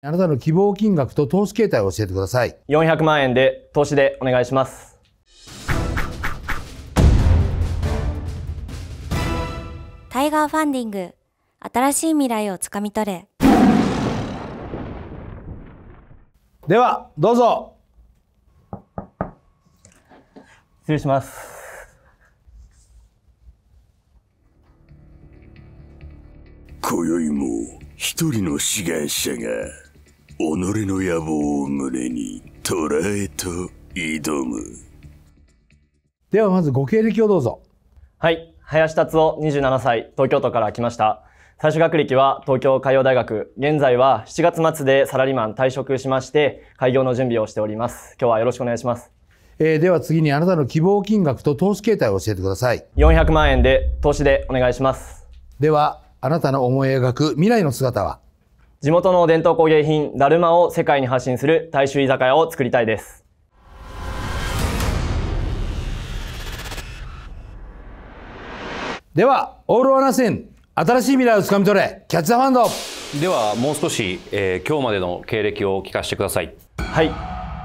あなたの希望金額と投資形態を教えてください。400万円で投資でお願いします。タイガーファンディング、新しい未来をつかみ取れ。では、どうぞ。失礼します。今宵も一人の志願者が己の野望を胸に捉えと挑むではまずご経歴をどうぞはい林達夫27歳東京都から来ました最初学歴は東京海洋大学現在は7月末でサラリーマン退職しまして開業の準備をしております今日はよろしくお願いしますえー、では次にあなたの希望金額と投資形態を教えてください400万円で投資でお願いしますではあなたの思い描く未来の姿は地元の伝統工芸品、だるまを世界に発信する大衆居酒屋を作りたいです。では、オールオアナシン、新しい未来をつかみ取れ、キャッチザファンドでは、もう少し、えー、今日までの経歴を聞かせてください。はい。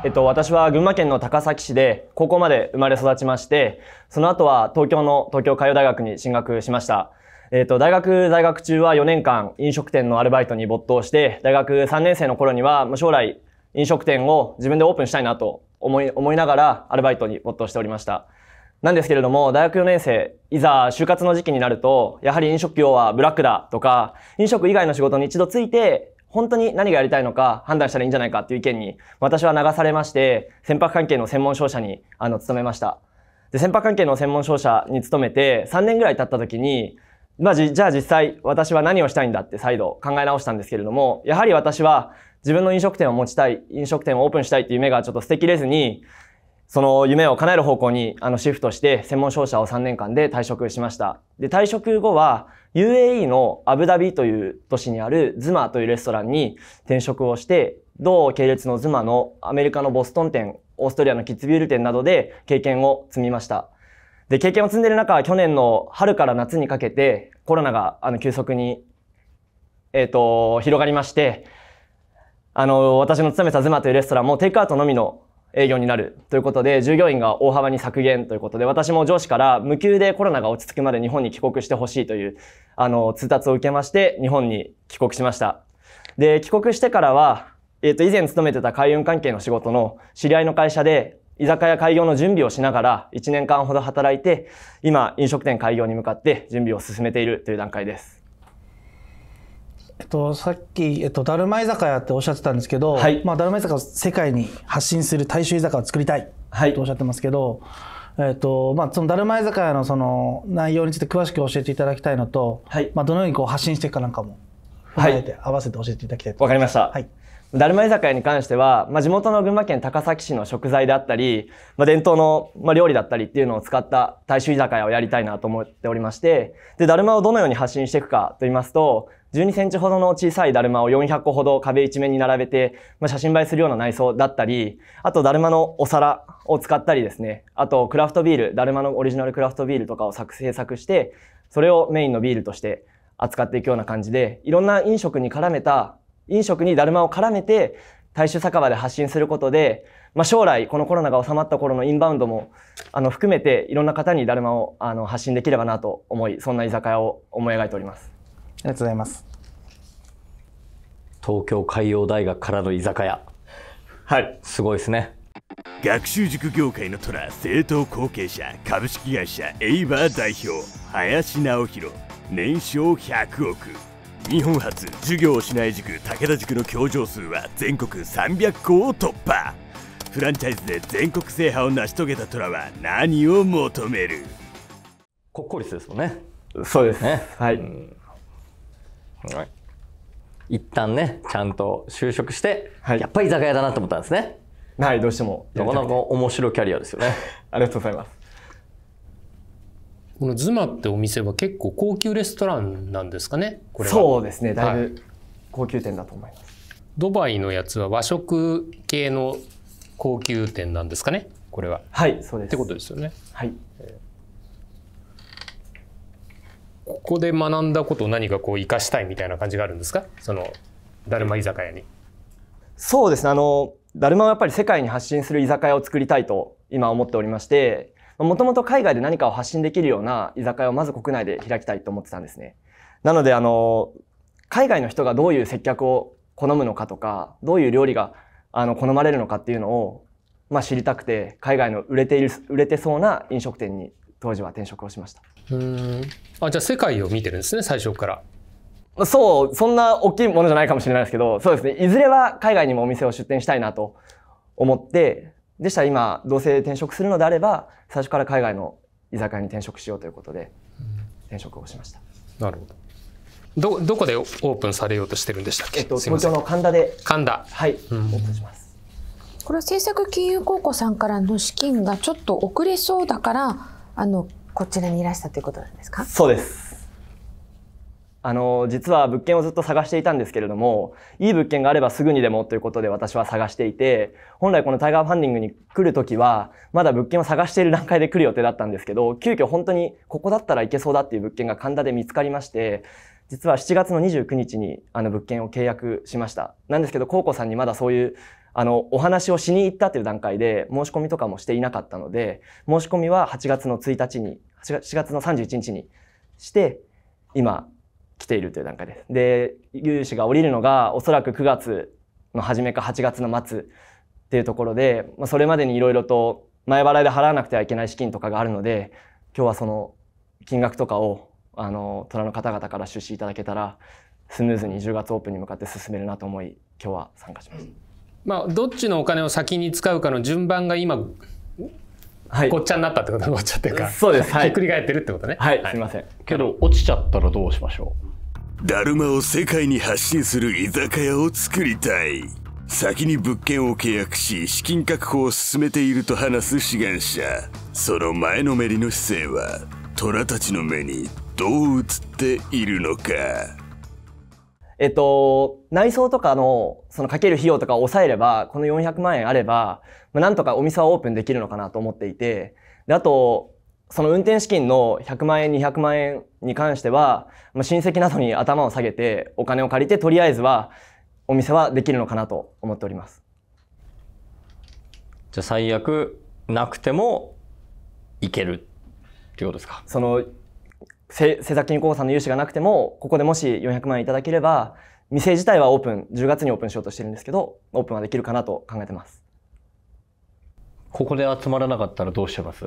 えっと、私は群馬県の高崎市で高校まで生まれ育ちまして、その後は東京の東京海洋大学に進学しました。えっ、ー、と、大学在学中は4年間飲食店のアルバイトに没頭して、大学3年生の頃には、ま将来飲食店を自分でオープンしたいなと思い、思いながらアルバイトに没頭しておりました。なんですけれども、大学4年生、いざ就活の時期になると、やはり飲食業はブラックだとか、飲食以外の仕事に一度ついて、本当に何がやりたいのか判断したらいいんじゃないかっていう意見に、私は流されまして、船舶関係の専門商社に、あの、勤めました。で、船舶関係の専門商社に勤めて、3年ぐらい経った時に、まあ、じゃあ実際私は何をしたいんだって再度考え直したんですけれども、やはり私は自分の飲食店を持ちたい、飲食店をオープンしたいっていう夢がちょっと捨てきれずに、その夢を叶える方向にあのシフトして専門商社を3年間で退職しました。で、退職後は UAE のアブダビという都市にあるズマというレストランに転職をして、同系列のズマのアメリカのボストン店、オーストリアのキッズビュール店などで経験を積みました。で、経験を積んでる中、去年の春から夏にかけて、コロナが、あの、急速に、えっ、ー、と、広がりまして、あの、私の勤めたズマというレストランもテイクアウトのみの営業になるということで、従業員が大幅に削減ということで、私も上司から無給でコロナが落ち着くまで日本に帰国してほしいという、あの、通達を受けまして、日本に帰国しました。で、帰国してからは、えっ、ー、と、以前勤めてた海運関係の仕事の知り合いの会社で、居酒屋開業の準備をしながら1年間ほど働いて、今、飲食店開業に向かって準備を進めているという段階です。えっと、さっき、えっと、だるま居酒屋っておっしゃってたんですけど、はい、まあ、だるま居酒屋を世界に発信する大衆居酒屋を作りたいとおっしゃってますけど、はい、えっと、まあ、そのだるま居酒屋のその内容について詳しく教えていただきたいのと、はい、まあ、どのようにこう発信していくかなんかも、はい、合わせて教えていただきたいと思います。わ、かりました。はいだるま居酒屋に関しては、まあ、地元の群馬県高崎市の食材であったり、まあ、伝統の、まあ、料理だったりっていうのを使った大衆居酒屋をやりたいなと思っておりまして、で、だるまをどのように発信していくかと言いますと、12センチほどの小さいだるまを400個ほど壁一面に並べて、まあ、写真映えするような内装だったり、あとだるまのお皿を使ったりですね、あとクラフトビール、だるまのオリジナルクラフトビールとかを作制作して、それをメインのビールとして扱っていくような感じで、いろんな飲食に絡めた飲食にだるまを絡めて、大衆酒場で発信することで、まあ、将来、このコロナが収まった頃のインバウンドも、あの、含めて、いろんな方にだるまを、あの、発信できればなと思い、そんな居酒屋を思い描いております。ありがとうございます。東京海洋大学からの居酒屋。はい。すごいですね。学習塾業界の虎政党後継者株式会社エイバー代表林直弘年商100億日本初授業をしない塾武田塾の教場数は全国300校を突破フランチャイズで全国制覇を成し遂げた虎は何を求める国公立ですもんねそうですねはい、うん、はい、一旦ねちゃんと就職して、はい、やっぱり居酒屋だなと思ったんですねはいどうしてもなかなか面白キャリアですよね ありがとうございますこのズマってお店は結構高級レストランなんですかねこれそうですねだいぶ高級店だと思います、はい、ドバイのやつは和食系の高級店なんですかねこれははいそうですってことですよねはい、ここで学んだことを何かこう生かしたいみたいな感じがあるんですかそのだるま居酒屋にそうですねあのだるまはやっぱり世界に発信する居酒屋を作りたいと今思っておりましてもともと海外で何かを発信できるような居酒屋をまず国内で開きたいと思ってたんですね。なので、あの、海外の人がどういう接客を好むのかとか、どういう料理があの好まれるのかっていうのを、まあ、知りたくて、海外の売れている、売れてそうな飲食店に当時は転職をしました。うんあじゃあ世界を見てるんですね、最初から。そう、そんな大きいものじゃないかもしれないですけど、そうですね、いずれは海外にもお店を出店したいなと思って、でしたら今同性転職するのであれば最初から海外の居酒屋に転職しようということで転職をしました。なるほどどどこでオープンされようとしてるんでしたっけ、えっと、東京の神田で神田はい、うん、オープンしますこれは政策金融公庫さんからの資金がちょっと遅れそうだからあのこちらにいらしたということなんですかそうですあの、実は物件をずっと探していたんですけれども、いい物件があればすぐにでもということで私は探していて、本来このタイガーファンディングに来るときは、まだ物件を探している段階で来る予定だったんですけど、急遽本当にここだったらいけそうだっていう物件が神田で見つかりまして、実は7月の29日にあの物件を契約しました。なんですけど、コウコさんにまだそういうあの、お話をしに行ったという段階で申し込みとかもしていなかったので、申し込みは8月の1日に、7月の31日にして、今、来ているという段階です。で、融資が降りるのがおそらく9月の初めか8月の末っていうところで、まあ、それまでにいろいろと前払いで払わなくてはいけない資金とかがあるので、今日はその金額とかをあの虎の方々から出資いただけたらスムーズに10月オープンに向かって進めるなと思い今日は参加しました。まあ、どっちのお金を先に使うかの順番が今、はい、ごっちゃになったってことごっちゃっていうかそうです、はい、ひっくり返ってるってことねはい、はい、すみませんけど落ちちゃったらどうしましょうだるまを世界に発信する居酒屋を作りたい。先に物件を契約し、資金確保を進めていると話す志願者。その前のめりの姿勢は、虎たちの目にどう映っているのか。えっと、内装とかの、そのかける費用とかを抑えれば、この400万円あれば、まあ、なんとかお店はオープンできるのかなと思っていて、で、あと、その運転資金の100万円、200万円に関しては、まあ、親戚などに頭を下げてお金を借りて、とりあえずはお店はできるのかなと思っております。じゃあ最悪なくてもいけるっていうことですかそのせ政策金さんの融資がなくてもここでもし400万円いただければ店自体はオープン10月にオープンしようとしてるんですけどオープンはできるかなと考えてますここで集まらなかったらどうしてます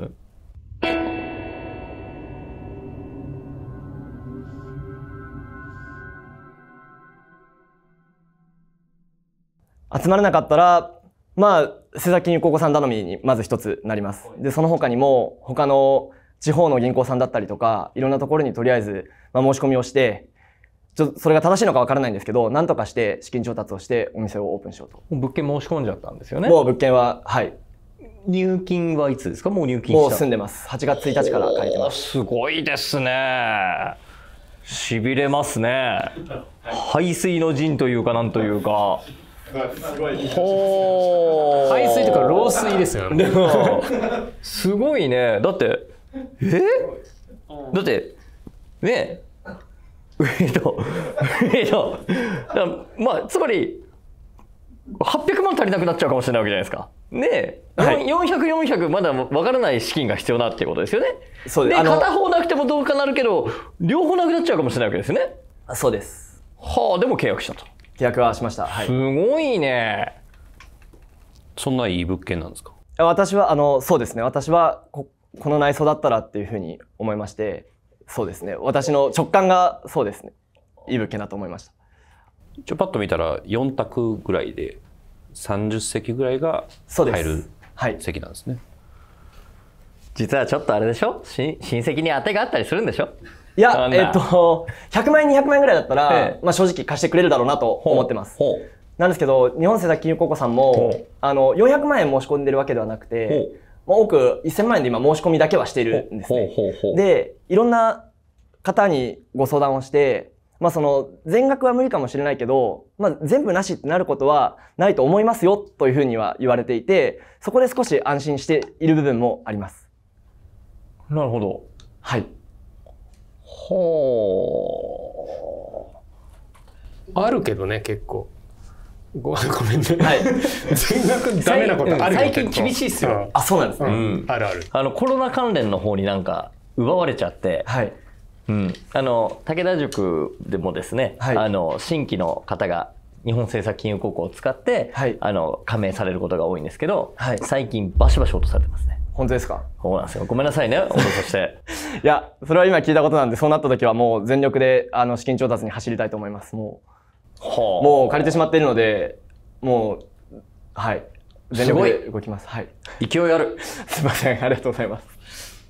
集まれなかったら、まあ、瀬崎銀子さん頼みにまず一つなります。で、その他にも、他の地方の銀行さんだったりとか、いろんなところにとりあえず、まあ、申し込みをして、ちょそれが正しいのかわからないんですけど、なんとかして資金調達をしてお店をオープンしようと。物件申し込んじゃったんですよね。もう物件は、はい。入金はいつですかもう入金もう住んでます。8月1日から借りてます。すごいですね。しびれますね。排水の陣というかなんというか。海水とか漏水ですよねでもすごいねだってえだってねえと上とまあつまり800万足りなくなっちゃうかもしれないわけじゃないですかねえ、はい、400400まだ分からない資金が必要なっていうことですよねそうで片方なくてもどうかなるけど両方なくなっちゃうかもしれないわけですねそうですはあでも契約したと契約はしました、はい、すごいねそんないい物件なんですか私はあのそうですね私はここの内装だったらっていうふうに思いましてそうですね私の直感がそうですねいい物件だと思いましたちょパッと見たら4択ぐらいで30席ぐらいが入る席なんですね、はい、実はちょっとあれでしょ親戚にあてがあったりするんでしょいや、えっと、100万円、200万円ぐらいだったら、まあ正直貸してくれるだろうなと思ってます。なんですけど、日本政策金融高校さんも、あの、400万円申し込んでるわけではなくて、まあ、多く1000万円で今申し込みだけはしているんですね。で、いろんな方にご相談をして、まあその全額は無理かもしれないけど、まあ全部なしってなることはないと思いますよというふうには言われていて、そこで少し安心している部分もあります。なるほど。はい。ほうあるけどね結構ご ごめんね、はい、全額ダメなことあるよ最近厳しいっすよ、うあそうなんですね、うん、あるあるあのコロナ関連の方になんか奪われちゃってはいうん、あの武田塾でもですね、はい、あの新規の方が日本政策金融高校を使って、はい、あの加盟されることが多いんですけど、はい、最近バシバシ落とされてますね。本当ですかそうなんですよ。ごめんなさいね、落として。いや、それは今聞いたことなんで、そうなった時はもう全力であの資金調達に走りたいと思います。もう、はあ、もう借りてしまっているので、もう、はい。全力で動きます。すいはい。勢いある。すいません、ありがとうございます。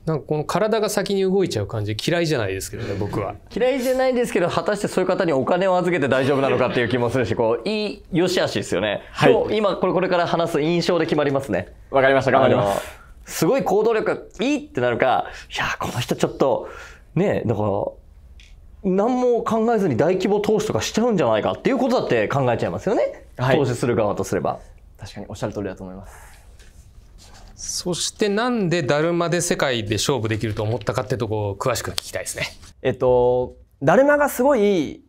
なんかこの体が先に動いちゃう感じ嫌いじゃないですけどね僕は 嫌いじゃないですけど果たしてそういう方にお金を預けて大丈夫なのかっていう気もするしこういい良し悪しですよね、はい、今これこれから話す印象で決まりますねわかりました頑張りますすごい行動力がいいってなるか、いや、この人ちょっと、ね、だから、何も考えずに大規模投資とかしちゃうんじゃないかっていうことだって考えちゃいますよね、はい、投資する側とすれば確かにおっしゃる通りだと思いますそしてなんでだるまで世界で勝負できると思ったかってとこを詳しく聞きたいですねえっとだるまがすごい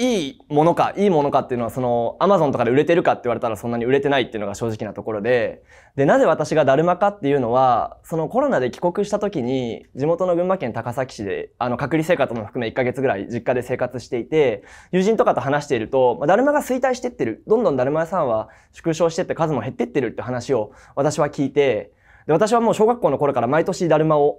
いいものか、いいものかっていうのは、その、アマゾンとかで売れてるかって言われたらそんなに売れてないっていうのが正直なところで、で、なぜ私がだるまかっていうのは、そのコロナで帰国した時に、地元の群馬県高崎市で、あの、隔離生活も含め1ヶ月ぐらい実家で生活していて、友人とかと話していると、まあ、だるまが衰退してってる、どんどんだるま屋さんは縮小してって数も減ってってるって話を私は聞いて、で、私はもう小学校の頃から毎年だるまを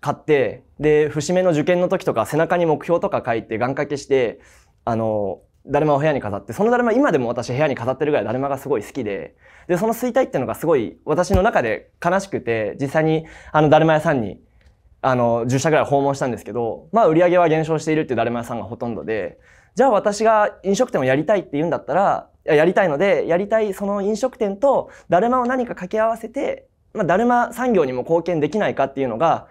買って、で、節目の受験の時とか背中に目標とか書いて願掛けして、あのだるまを部屋に飾ってそのだるま今でも私部屋に飾ってるぐらいだるまがすごい好きででその衰退っていうのがすごい私の中で悲しくて実際にあのだるま屋さんにあの10社ぐらい訪問したんですけど、まあ、売り上げは減少しているっていうだるま屋さんがほとんどでじゃあ私が飲食店をやりたいって言うんだったらやりたいのでやりたいその飲食店とだるまを何か掛け合わせて、まあ、だるま産業にも貢献できないかっていうのが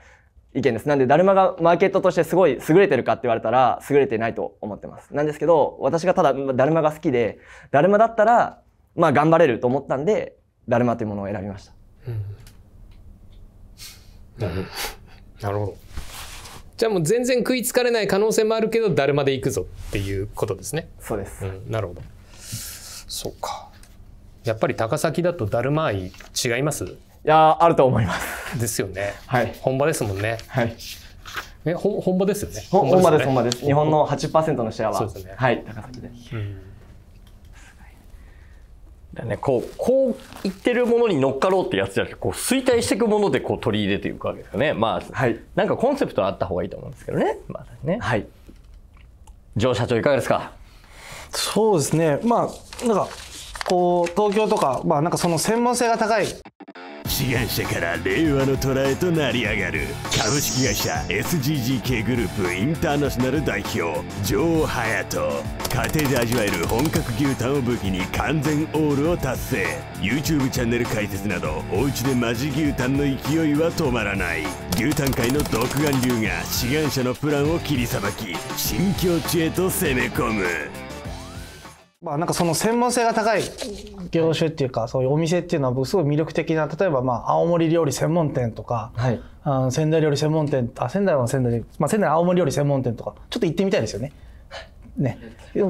意見です。なんで、だるまがマーケットとしてすごい優れてるかって言われたら、優れてないと思ってます。なんですけど、私がただ、だるまが好きで、だるまだったら、まあ、頑張れると思ったんで、だるまというものを選びました。うん、なるほど。じゃあもう全然食いつかれない可能性もあるけど、だるまでいくぞっていうことですね。そうです。うん、なるほど。そうか。やっぱり高崎だとだるま愛違いますいやあると思います。ですよね。はい。本場ですもんね。はい。え、ほ本場ですよね。本場です、本場です。日本の80%のシェアは、そうですね、はい、高崎で。うんだね、こう、こう言ってるものに乗っかろうってやつじゃなくて、こう衰退していくものでこう取り入れていくわけですよね。まあ、はい、なんかコンセプトあった方がいいと思うんですけどね。まあ、ね。はい。上社長いかがですかそうですね。まあ、なんか、こう東京とかまあなんかその専門性が高い志願者から令和の虎へとなり上がる株式会社 SGGK グループインターナショナル代表ジョー・ハヤト家庭で味わえる本格牛タンを武器に完全オールを達成 YouTube チャンネル解説などおうちでマジ牛タンの勢いは止まらない牛タン界の独眼流が志願者のプランを切りさばき新境地へと攻め込むまあなんかその専門性が高い業種っていうか、そういうお店っていうのは僕すごい魅力的な例えばまあ青森料理専門店とか、はい、あの仙台料理専門店あ仙台は仙台まあ、仙台青森料理専門店とかちょっと行ってみたいですよね。ね、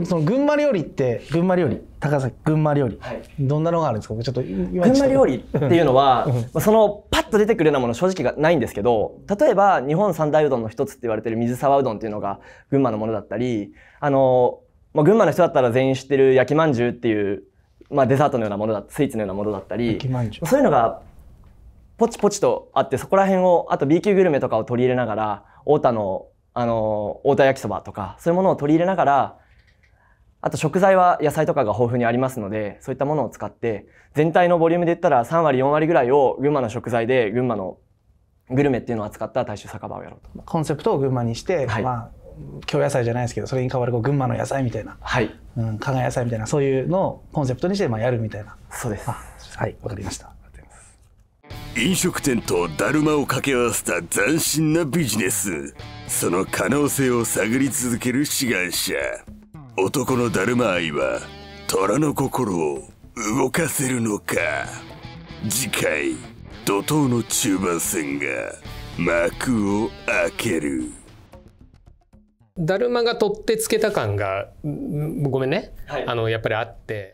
その群馬料理って群馬料理高崎群馬料理、はい、どんなのがあるんですかちょっと群馬料理っていうのはそのパッと出てくるようなもの正直がないんですけど例えば日本三大うどんの一つって言われてる水沢うどんっていうのが群馬のものだったりあのまあ、群馬の人だったら全員知ってる焼きまんじゅうっていう、まあ、デザートのようなものだスイーツのようなものだったりそういうのがポチポチとあってそこら辺をあと B 級グルメとかを取り入れながら太田のあの太田焼きそばとかそういうものを取り入れながらあと食材は野菜とかが豊富にありますのでそういったものを使って全体のボリュームで言ったら3割4割ぐらいを群馬の食材で群馬のグルメっていうのを扱った大衆酒場をやろうとコンセプトを群馬にして、はい、まあ、京野菜じゃないですけどそれに代わるこう群馬の野菜みたいな、はいうん、加賀野菜みたいなそういうのをコンセプトにしてまあやるみたいなそうですはいわかりました飲食店とだるまを掛け合わせた斬新なビジネスその可能性を探り続ける志願者男のだるま愛は虎の心を動かせるのか次回怒涛の中盤戦が幕を開ける。だるまが取ってつけた感がごめんね、はい、あのやっぱりあって。